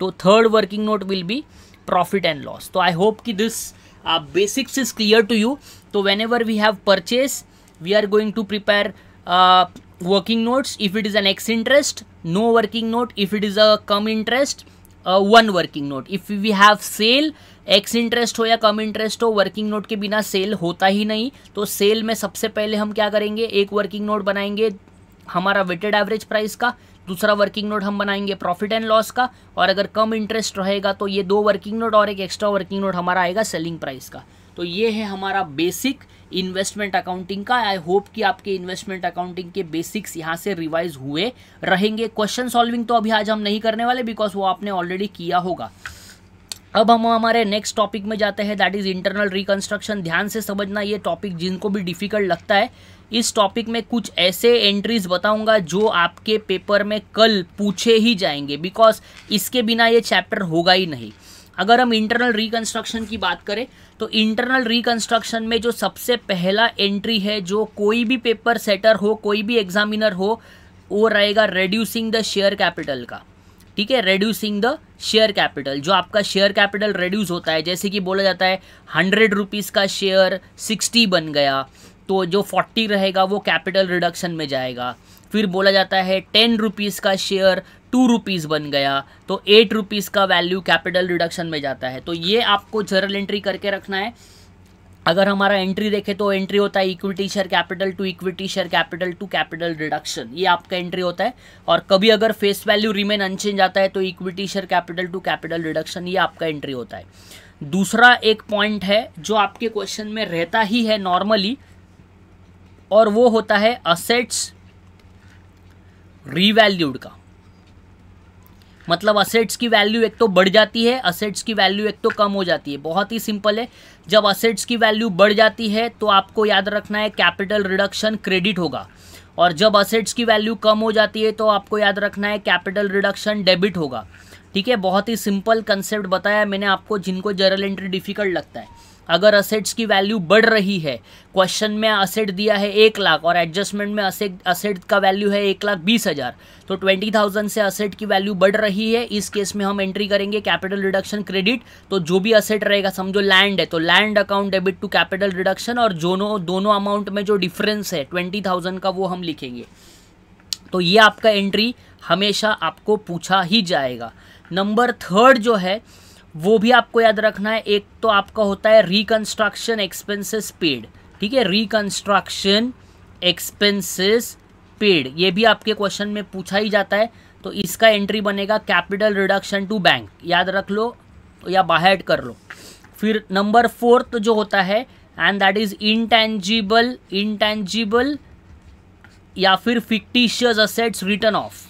तो third working note will be profit and loss तो आई होप कि this basics is clear to you तो whenever we have purchase we are going to prepare working notes if it is an ex interest no working note if it is a cum interest one working note if we have sale ex interest हो या कम इंटरेस्ट हो वर्किंग नोट के बिना सेल होता ही नहीं तो सेल में सबसे पहले हम क्या करेंगे एक वर्किंग नोट बनाएंगे हमारा वेटेड एवरेज प्राइस का दूसरा वर्किंग नोट हम बनाएंगे प्रॉफिट एंड लॉस का और अगर कम इंटरेस्ट रहेगा तो ये दो वर्किंग नोट और एक एक्स्ट्रा वर्किंग नोट हमारा आएगा सेलिंग प्राइस का तो ये है हमारा बेसिक इन्वेस्टमेंट अकाउंटिंग का आई होप कि आपके इन्वेस्टमेंट अकाउंटिंग के बेसिक्स यहाँ से रिवाइज हुए रहेंगे क्वेश्चन सॉल्विंग तो अभी आज हम नहीं करने वाले बिकॉज वो आपने ऑलरेडी किया होगा अब हम हमारे नेक्स्ट टॉपिक में जाते हैं दैट इज़ इंटरनल रिकंस्ट्रक्शन ध्यान से समझना ये टॉपिक जिनको भी डिफिकल्ट लगता है इस टॉपिक में कुछ ऐसे एंट्रीज बताऊंगा जो आपके पेपर में कल पूछे ही जाएंगे बिकॉज इसके बिना ये चैप्टर होगा ही नहीं अगर हम इंटरनल रिकंस्ट्रक्शन की बात करें तो इंटरनल रिकंस्ट्रक्शन में जो सबसे पहला एंट्री है जो कोई भी पेपर सेटर हो कोई भी एग्जामिनर हो वो रहेगा रेड्यूसिंग द शेयर कैपिटल का ठीक है रेड्यूसिंग द शेयर कैपिटल जो आपका शेयर कैपिटल रेड्यूस होता है जैसे कि बोला जाता है हंड्रेड रुपीज़ का शेयर सिक्सटी बन गया तो जो फोर्टी रहेगा वो कैपिटल रिडक्शन में जाएगा फिर बोला जाता है टेन रुपीज़ का शेयर टू रुपीज़ बन गया तो एट रुपीज़ का वैल्यू कैपिटल रिडक्शन में जाता है तो ये आपको जर्नल एंट्री करके रखना है अगर हमारा एंट्री देखे तो एंट्री होता है equity share capital to equity share capital to capital reduction ये आपका एंट्री होता है और कभी अगर फेस वैल्यू रिमेन अनचेंज आता है तो equity share capital to capital reduction ये आपका एंट्री होता है दूसरा एक पॉइंट है जो आपके क्वेश्चन में रहता ही है नॉर्मली और वो होता है असेट्स रीवैल्यूड का मतलब असेट्स की वैल्यू एक तो बढ़ जाती है असेट्स की वैल्यू एक तो कम हो जाती है बहुत ही सिंपल है जब असेट्स की वैल्यू बढ़ जाती है तो आपको याद रखना है कैपिटल रिडक्शन क्रेडिट होगा और जब असेट्स की वैल्यू कम हो जाती है तो आपको याद रखना है कैपिटल रिडक्शन डेबिट होगा ठीक है बहुत ही सिंपल कंसेप्ट बताया मैंने आपको जिनको जर्नल एंट्री डिफ़िकल्ट लगता है अगर असेट्स की वैल्यू बढ़ रही है क्वेश्चन में असेट दिया है एक लाख और एडजस्टमेंट में असेट असेट का वैल्यू है एक लाख बीस हज़ार तो ट्वेंटी थाउजेंड से असेट की वैल्यू बढ़ रही है इस केस में हम एंट्री करेंगे कैपिटल रिडक्शन क्रेडिट तो जो भी असेट रहेगा समझो लैंड है तो land account debit to capital reduction और दोनों दोनों अमाउंट में जो डिफरेंस है ट्वेंटी थाउजेंड का वो हम लिखेंगे तो ये आपका एंट्री हमेशा आपको पूछा ही जाएगा नंबर थर्ड जो है वो भी आपको याद रखना है एक तो आपका होता है रिकंस्ट्रक्शन एक्सपेंसेस पेड ठीक है रिकंस्ट्रक्शन एक्सपेंसेस पेड ये भी आपके क्वेश्चन में पूछा ही जाता है तो इसका एंट्री बनेगा कैपिटल रिडक्शन टू बैंक याद रख लो या बाहर कर लो फिर नंबर फोर्थ तो जो होता है and that is intangible intangible या फिर fictitious assets written off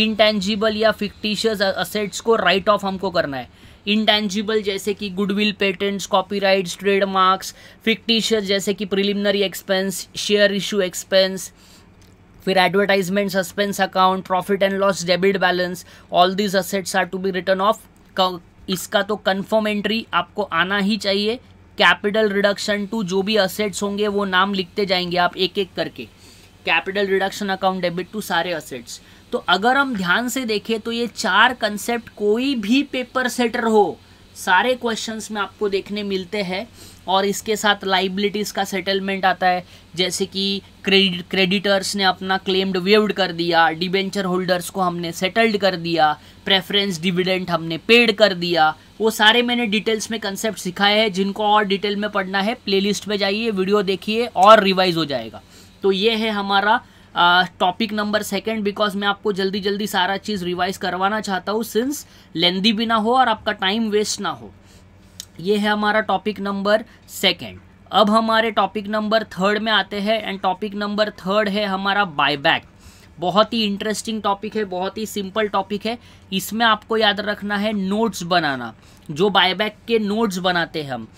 intangible या फिक्टिशियस असेट्स को राइट ऑफ हमको करना है इंटेंजिबल जैसे कि goodwill patents copyrights trademarks fictitious जैसे कि preliminary expense share issue expense फिर advertisement suspense account profit and loss debit balance all these assets are to be written off इसका तो कन्फर्म एंट्री आपको आना ही चाहिए कैपिटल रिडक्शन टू जो भी असेट्स होंगे वो नाम लिखते जाएंगे आप एक एक करके capital reduction account debit to सारे असेट्स तो अगर हम ध्यान से देखें तो ये चार कंसेप्ट कोई भी पेपर सेटर हो सारे क्वेश्चंस में आपको देखने मिलते हैं और इसके साथ लाइबिलिटीज़ का सेटलमेंट आता है जैसे कि क्रेडिट क्रेडिटर्स ने अपना क्लेम्ड वेव्ड कर दिया डिबेंचर होल्डर्स को हमने सेटल्ड कर दिया प्रेफरेंस डिविडेंट हमने पेड कर दिया वो सारे मैंने डिटेल्स में कंसेप्ट सिखाए हैं जिनको और डिटेल में पढ़ना है प्लेलिस्ट में जाइए वीडियो देखिए और रिवाइज हो जाएगा तो ये है हमारा टॉपिक नंबर सेकंड बिकॉज मैं आपको जल्दी जल्दी सारा चीज़ रिवाइज करवाना चाहता हूँ सिंस लेंदी भी ना हो और आपका टाइम वेस्ट ना हो ये है हमारा टॉपिक नंबर सेकेंड अब हमारे टॉपिक नंबर थर्ड में आते हैं एंड टॉपिक नंबर थर्ड है हमारा बायबैक बहुत ही इंटरेस्टिंग टॉपिक है बहुत ही सिंपल टॉपिक है इसमें आपको याद रखना है नोट्स बनाना जो बायबैक के नोट्स बनाते हैं हम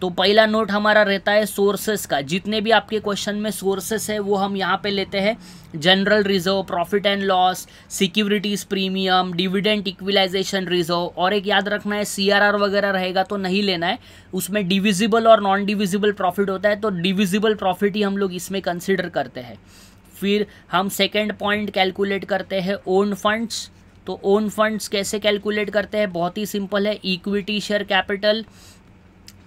तो पहला नोट हमारा रहता है सोर्सेस का जितने भी आपके क्वेश्चन में सोर्सेस है वो हम यहाँ पे लेते हैं general reserve profit and loss securities premium dividend equalisation reserve और एक याद रखना है सीआरआर वगैरह रहेगा तो नहीं लेना है उसमें डिविजिबल और नॉन डिविजिबल प्रॉफिट होता है तो डिविजिबल प्रॉफिट ही हम लोग इसमें कंसिडर करते हैं फिर हम सेकेंड पॉइंट कैलकुलेट करते हैं ओन फंड्स तो ओन फंड्स कैसे कैलकुलेट करते हैं बहुत ही सिंपल है equity share capital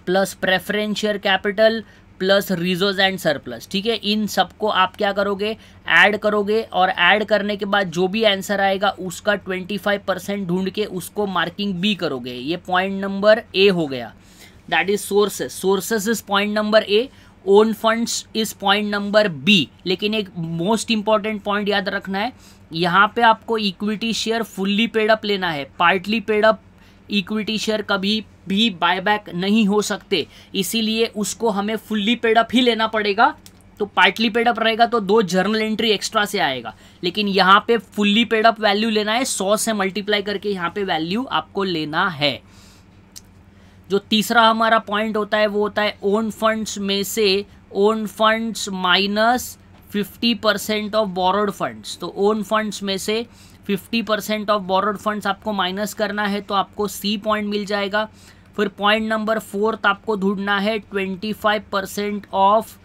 plus preference share capital plus reserve and surplus ठीक है इन सबको आप क्या करोगे ऐड करोगे और ऐड करने के बाद जो भी आंसर आएगा उसका 25 परसेंट ढूंढ के उसको मार्किंग बी करोगे ये पॉइंट नंबर ए हो गया that is sources sources is point number A own funds is point number B लेकिन एक मोस्ट इंपॉर्टेंट पॉइंट याद रखना है यहाँ पे आपको इक्विटी शेयर फुल्ली पेडअप लेना है पार्टली पेडअप इक्विटी शेयर कभी भी बायबैक नहीं हो सकते इसीलिए उसको हमें फुल्ली पेडअप ही लेना पड़ेगा तो पार्टली पेडअप रहेगा तो दो जर्नल एंट्री एक्स्ट्रा से आएगा लेकिन यहाँ पे फुल्ली पेडअप वैल्यू लेना है सौ से मल्टीप्लाई करके यहाँ पे वैल्यू आपको लेना है जो तीसरा हमारा पॉइंट होता है वो होता है ओन फंड्स में से own funds minus fifty percent of borrowed funds तो ओन फंड्स में से fifty percent of borrowed funds आपको माइनस करना है तो आपको सी पॉइंट मिल जाएगा फिर पॉइंट नंबर फोर्थ आपको ढूंढना है twenty five percent of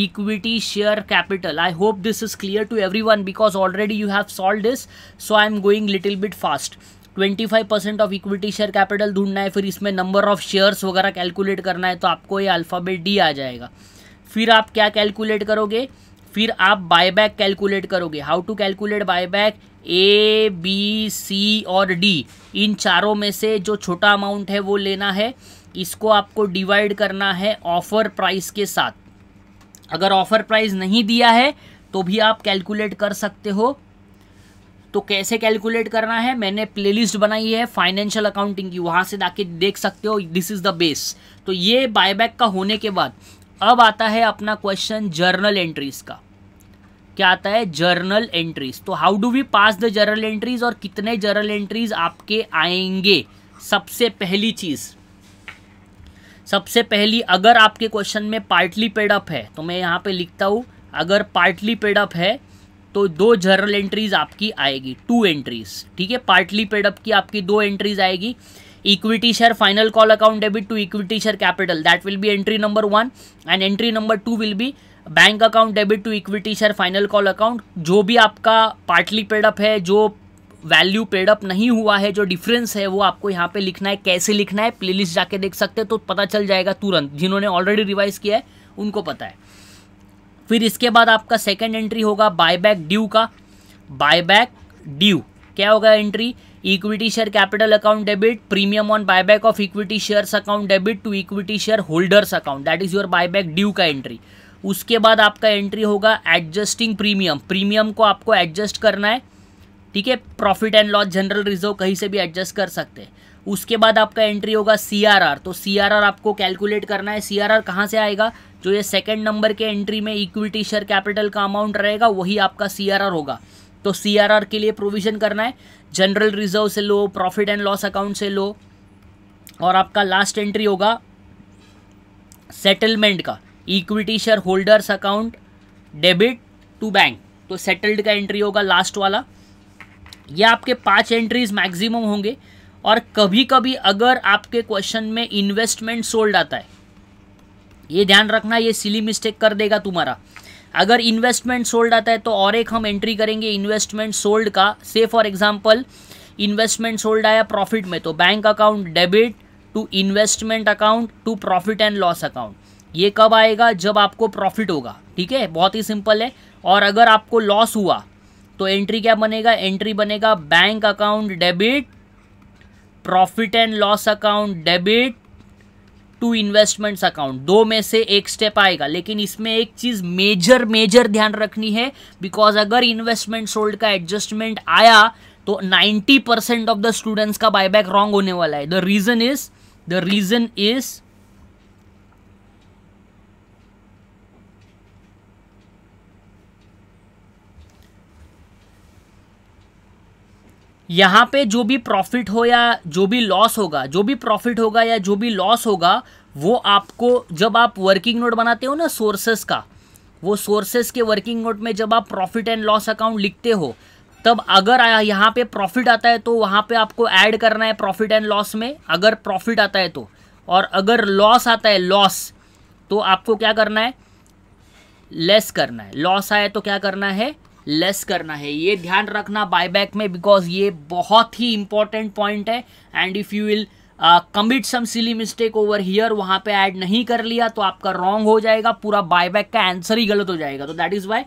equity share capital I hope this is clear to everyone because already you have solve this so I am going little bit fast 25% of equity share capital ढूंढना है फिर इसमें नंबर ऑफ शेयर्स वगैरह कैलकुलेट करना है तो आपको ये अल्फ़ाबेट डी आ जाएगा फिर आप क्या कैलकुलेट करोगे फिर आप बायबैक कैलकुलेट करोगे how to calculate buyback A B C और डी इन चारों में से जो छोटा अमाउंट है वो लेना है इसको आपको डिवाइड करना है ऑफ़र प्राइस के साथ अगर ऑफ़र प्राइस नहीं दिया है तो भी आप कैलकुलेट कर सकते हो तो कैसे कैलकुलेट करना है मैंने प्लेलिस्ट बनाई है फाइनेंशियल अकाउंटिंग की वहाँ से जाके देख सकते हो दिस इज़ द बेस तो ये बायबैक का होने के बाद अब आता है अपना क्वेश्चन जर्नल एंट्रीज का क्या आता है जर्नल एंट्रीज तो how do we pass the journal entries और कितने जर्नल एंट्रीज आपके आएंगे सबसे पहली चीज़ सबसे पहली अगर आपके क्वेश्चन में पार्टली अप है तो मैं यहां पे लिखता हूं अगर पार्टली अप है तो दो जर्नल एंट्रीज आपकी आएगी टू एंट्रीज ठीक है पार्टली पेडअप की आपकी दो एंट्रीज आएगी equity share final call account debit to equity share capital that will be entry number one and entry number two will be bank account debit to equity share final call account जो भी आपका पार्टली पेडअप है जो वैल्यू पेडअप नहीं हुआ है जो डिफरेंस है वो आपको यहाँ पे लिखना है कैसे लिखना है लिस्ट जाके देख सकते हैं तो पता चल जाएगा तुरंत जिन्होंने ऑलरेडी रिवाइज किया है उनको पता है फिर इसके बाद आपका सेकेंड एंट्री होगा बायबैक ड्यू का बायबैक ड्यू क्या होगा entry equity share capital account debit premium on buyback of equity shares account debit to equity shareholders account that is your buyback due का एंट्री उसके बाद आपका एंट्री होगा एडजस्टिंग प्रीमियम प्रीमियम को आपको एडजस्ट करना है ठीक है profit and loss general reserve कहीं से भी एडजस्ट कर सकते हैं उसके बाद आपका एंट्री होगा सी तो सी आपको कैलकुलेट करना है सी आर कहाँ से आएगा जो ये सेकेंड नंबर के एंट्री में इक्विटी शेयर कैपिटल का अमाउंट रहेगा वही आपका सी होगा तो सी के लिए प्रोविजन करना है जनरल रिजर्व से लो प्रॉफिट एंड लॉस अकाउंट से लो और आपका लास्ट एंट्री होगा सेटलमेंट का equity shareholders account debit to bank तो सेटल्ड का एंट्री होगा लास्ट वाला ये आपके पांच एंट्रीज मैक्सिमम होंगे और कभी कभी अगर आपके क्वेश्चन में इन्वेस्टमेंट सोल्ड आता है ये ध्यान रखना ये सिली मिस्टेक कर देगा तुम्हारा अगर इन्वेस्टमेंट सोल्ड आता है तो और एक हम एंट्री करेंगे इन्वेस्टमेंट सोल्ड का से फॉर एग्जाम्पल इन्वेस्टमेंट सोल्ड आया प्रॉफिट में तो bank account debit to investment account to profit and loss account ये कब आएगा जब आपको प्रॉफिट होगा ठीक है बहुत ही सिंपल है और अगर आपको लॉस हुआ तो एंट्री क्या बनेगा एंट्री बनेगा bank account debit profit and loss account debit to investments account दो में से एक स्टेप आएगा लेकिन इसमें एक चीज़ मेजर मेजर ध्यान रखनी है बिकॉज अगर इन्वेस्टमेंट सोल्ड का एडजस्टमेंट आया तो 90 परसेंट ऑफ द स्टूडेंट्स का बायबैक रॉन्ग होने वाला है the reason is the reason is यहाँ पे जो भी प्रॉफिट हो या जो भी लॉस होगा जो भी प्रॉफिट होगा या जो भी लॉस होगा वो आपको जब आप वर्किंग नोट बनाते हो ना सोर्सेस का वो सोर्सेस के वर्किंग नोट में जब आप प्रॉफिट एंड लॉस अकाउंट लिखते हो तब अगर यहाँ पे प्रॉफिट आता है तो वहाँ पे आपको ऐड करना है प्रॉफिट एंड लॉस में अगर प्रॉफिट आता है तो और अगर लॉस आता है लॉस तो आपको क्या करना है लेस करना है लॉस आया तो क्या करना है लेस करना है ये ध्यान रखना बायबैक में बिकॉज ये बहुत ही इंपॉर्टेंट पॉइंट है and if you will commit some silly mistake over here वहां पे ऐड नहीं कर लिया तो आपका रॉन्ग हो जाएगा पूरा बायबैक का आंसर ही गलत हो जाएगा तो दैट इज़ वाई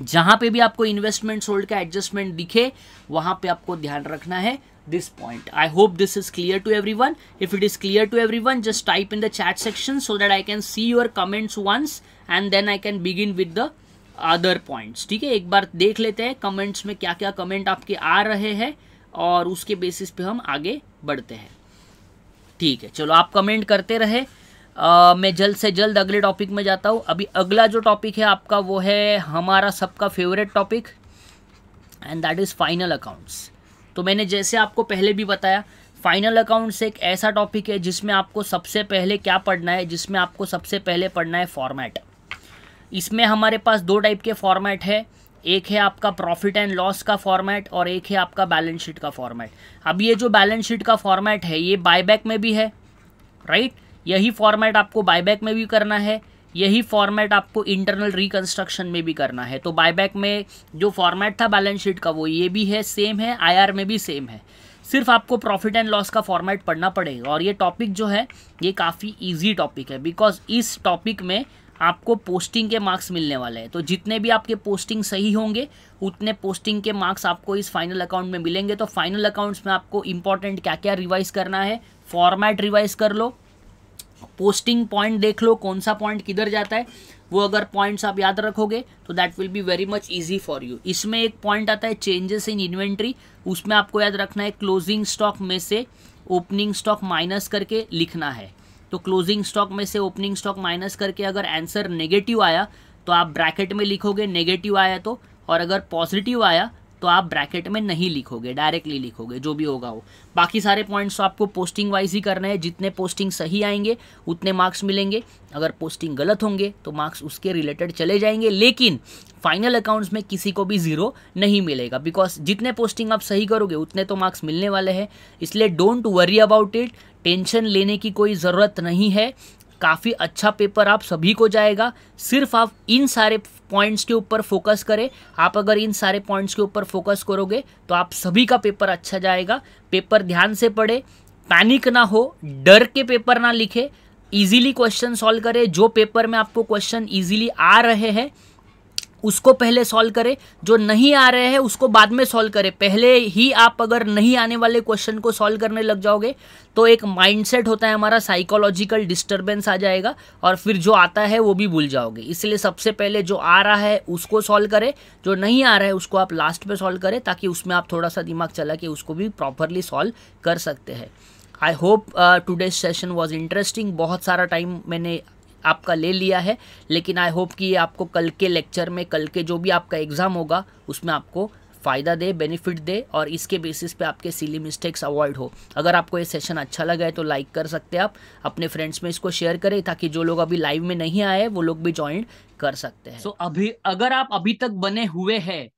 जहां पे भी आपको इन्वेस्टमेंट होल्ड का एडजस्टमेंट दिखे वहां पे आपको ध्यान रखना है this point I hope this is clear to everyone if it is clear to everyone just type in the chat section so that I can see your comments once and then I can begin with the other points ठीक है एक बार देख लेते हैं कमेंट्स में क्या क्या कमेंट आपके आ रहे हैं और उसके बेसिस पे हम आगे बढ़ते हैं ठीक है चलो आप कमेंट करते रहे आ, मैं जल्द से जल्द अगले टॉपिक में जाता हूँ अभी अगला जो टॉपिक है आपका वो है हमारा सबका favourite topic and that is final accounts तो मैंने जैसे आपको पहले भी बताया फाइनल अकाउंट्स एक ऐसा टॉपिक है जिसमें आपको सबसे पहले क्या पढ़ना है जिसमें आपको सबसे पहले पढ़ना है फॉर्मेट इसमें हमारे पास दो टाइप के फॉर्मेट है एक है आपका प्रॉफिट एंड लॉस का फॉर्मेट और एक है आपका बैलेंस शीट का फॉर्मेट अब ये जो बैलेंस शीट का फॉर्मेट है ये बायबैक में भी है राइट यही फॉर्मेट आपको बायबैक में भी करना है यही फॉर्मेट आपको इंटरनल रिकंस्ट्रक्शन में भी करना है तो बायबैक में जो फॉर्मेट था बैलेंस शीट का वो ये भी है सेम है आई में भी सेम है सिर्फ आपको प्रॉफिट एंड लॉस का फॉर्मेट पढ़ना पड़ेगा और ये टॉपिक जो है ये काफ़ी इजी टॉपिक है बिकॉज इस टॉपिक में आपको पोस्टिंग के मार्क्स मिलने वाले हैं तो जितने भी आपके पोस्टिंग सही होंगे उतने पोस्टिंग के मार्क्स आपको इस फाइनल अकाउंट में मिलेंगे तो फाइनल अकाउंट्स में आपको इंपॉर्टेंट क्या क्या रिवाइज करना है फॉर्मेट रिवाइज कर लो पोस्टिंग पॉइंट देख लो कौन सा पॉइंट किधर जाता है वो अगर पॉइंट्स आप याद रखोगे तो that will be very much easy for you इसमें एक पॉइंट आता है चेंजेस इन इन्वेंट्री उसमें आपको याद रखना है क्लोजिंग स्टॉक में से ओपनिंग स्टॉक माइनस करके लिखना है तो क्लोजिंग स्टॉक में से ओपनिंग स्टॉक माइनस करके अगर आंसर नेगेटिव आया तो आप ब्रैकेट में लिखोगे नेगेटिव आया तो और अगर पॉजिटिव आया तो आप ब्रैकेट में नहीं लिखोगे डायरेक्टली लिखोगे जो भी होगा वो बाकी सारे पॉइंट्स तो आपको पोस्टिंग वाइज ही करने हैं जितने पोस्टिंग सही आएंगे उतने मार्क्स मिलेंगे अगर पोस्टिंग गलत होंगे तो मार्क्स उसके रिलेटेड चले जाएंगे लेकिन फाइनल अकाउंट्स में किसी को भी जीरो नहीं मिलेगा बिकॉज जितने पोस्टिंग आप सही करोगे उतने तो मार्क्स मिलने वाले हैं इसलिए don't worry about it tension लेने की कोई ज़रूरत नहीं है काफ़ी अच्छा पेपर आप सभी को जाएगा सिर्फ आप इन सारे पॉइंट्स के ऊपर फोकस करें आप अगर इन सारे पॉइंट्स के ऊपर फोकस करोगे तो आप सभी का पेपर अच्छा जाएगा पेपर ध्यान से पढ़े पैनिक ना हो डर के पेपर ना लिखे इजीली क्वेश्चन सॉल्व करें जो पेपर में आपको क्वेश्चन इजीली आ रहे हैं उसको पहले सॉल्व करें जो नहीं आ रहे हैं उसको बाद में सॉल्व करें पहले ही आप अगर नहीं आने वाले क्वेश्चन को सॉल्व करने लग जाओगे तो एक माइंडसेट होता है हमारा साइकोलॉजिकल डिस्टर्बेंस आ जाएगा और फिर जो आता है वो भी भूल जाओगे इसलिए सबसे पहले जो आ रहा है उसको सॉल्व करें जो नहीं आ रहा है उसको आप लास्ट में सॉल्व करें ताकि उसमें आप थोड़ा सा दिमाग चला के उसको भी प्रॉपरली सॉल्व कर सकते हैं I hope today session was interesting बहुत सारा टाइम मैंने आपका ले लिया है लेकिन आई होप कि ये आपको कल के लेक्चर में कल के जो भी आपका एग्ज़ाम होगा उसमें आपको फ़ायदा दे बेनिफिट दे और इसके बेसिस पे आपके सिली मिस्टेक्स अवॉइड हो अगर आपको ये सेशन अच्छा लगा है तो लाइक कर सकते हैं आप अपने फ्रेंड्स में इसको शेयर करें ताकि जो लोग अभी लाइव में नहीं आए वो लोग भी ज्वाइन कर सकते हैं सो so, अभी अगर आप अभी तक बने हुए हैं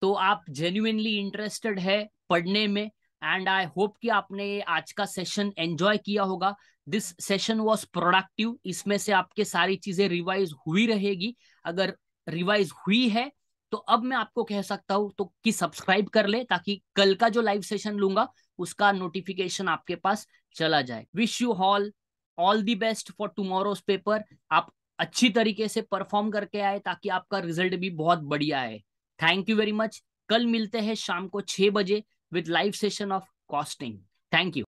तो आप जेन्यूनली इंटरेस्टेड है पढ़ने में एंड आई होप कि आपने आज का सेशन एंजॉय किया होगा दिस सेशन वॉज प्रोडक्टिव इसमें से आपके सारी चीजें रिवाइज हुई रहेगी अगर रिवाइज हुई है तो अब मैं आपको कह सकता हूं तो कि सब्सक्राइब कर ले ताकि कल का जो लाइव सेशन लूंगा उसका नोटिफिकेशन आपके पास चला जाए wish you all all the best for tomorrow's paper आप अच्छी तरीके से परफॉर्म करके आए ताकि आपका रिजल्ट भी बहुत बढ़िया आए थैंक यू वेरी मच कल मिलते हैं शाम को छह बजे with live session of costing. Thank you.